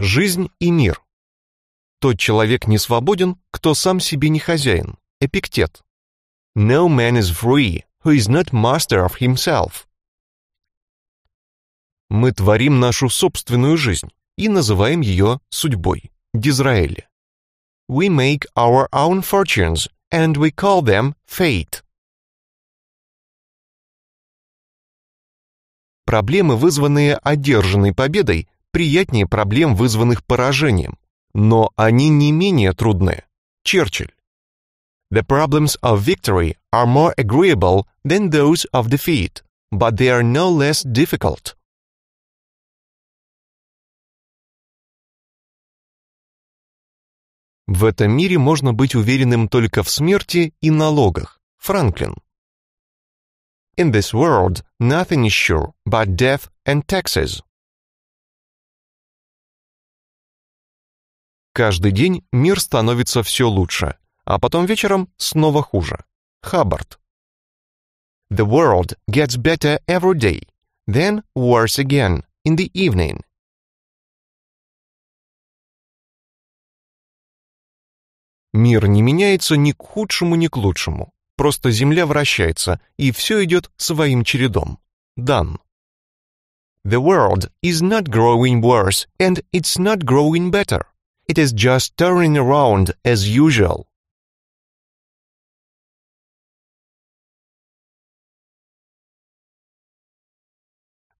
Жизнь и мир. Тот человек не свободен, кто сам себе не хозяин. Эпиктет. No man is free who is not master of himself. Мы творим нашу собственную жизнь и называем ее судьбой. Дизраэль. We make our own fortunes and we call them fate. Проблемы, вызванные одержанной победой, приятнее проблем, вызванных поражением, но они не менее трудные. Черчилль. The problems of victory are more agreeable than those of defeat, but they are no less difficult. В этом мире можно быть уверенным только в смерти и налогах. Франклин. In this world, nothing is sure but death and taxes. Каждый день мир становится все лучше, а потом вечером снова хуже. Хаббард. The world gets better every day, then worse again in the evening. Мир не меняется ни к худшему, ни к лучшему. Просто Земля вращается, и все идет своим чередом. Дан. The world is not growing worse, and it's not growing better. It is just turning around as usual.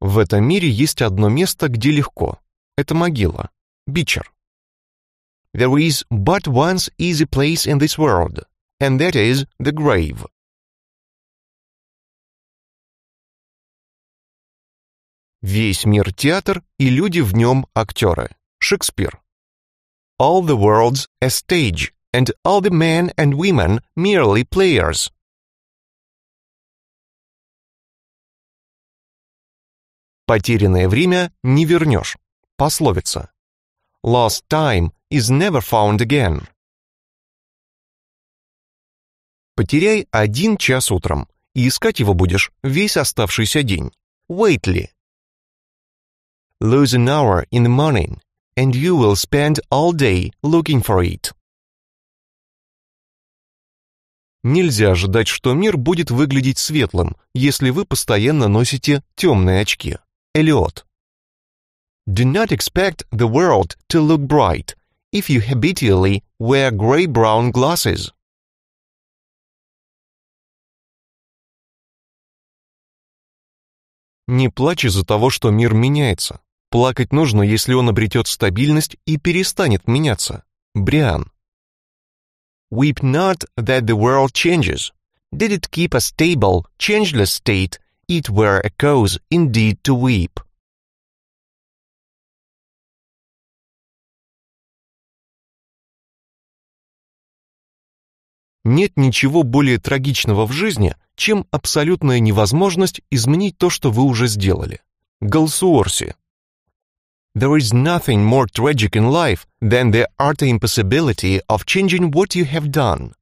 В этом мире есть одно место, где легко. Это могила. Бичер. There is but one easy place in this world, and that is the grave. Весь мир театр, и люди в нем актеры. Шекспир all the world's a stage, and all the men and women merely players. Потерянное время не вернешь. Пословица. Lost time is never found again. Потеряй один час утром, и искать его будешь весь оставшийся день. Wait ли? Lose an hour in the morning and you will spend all day looking for it. Нельзя ожидать, что мир будет выглядеть светлым, если вы постоянно носите темные очки. Элиот. Do not expect the world to look bright if you habitually wear gray-brown glasses. Не плачь из-за того, что мир меняется. Плакать нужно, если он обретет стабильность и перестанет меняться. Бриан. Weep not that the world changes. Did it keep a stable, changeless state, it were a cause indeed to weep. Нет ничего более трагичного в жизни, чем абсолютная невозможность изменить то, что вы уже сделали. Голсуорси, There is nothing more tragic in life than the utter impossibility of changing what you have done.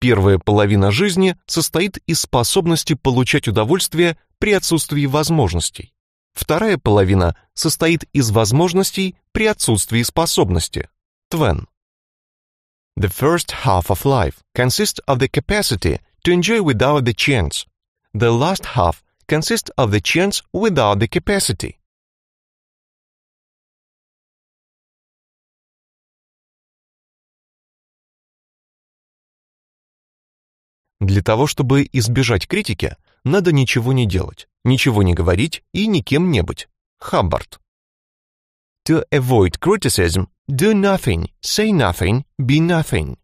Первая половина жизни состоит из способности получать удовольствие при отсутствии возможностей. Вторая половина состоит из возможностей при отсутствии способности. Твен. The first half of life consists of the capacity to enjoy without the chance, The last half consists of the churns without the capacity. Для того, чтобы избежать критики, надо ничего не делать, ничего не говорить и никем не быть. Хаббард. To avoid criticism, do nothing, say nothing, be nothing.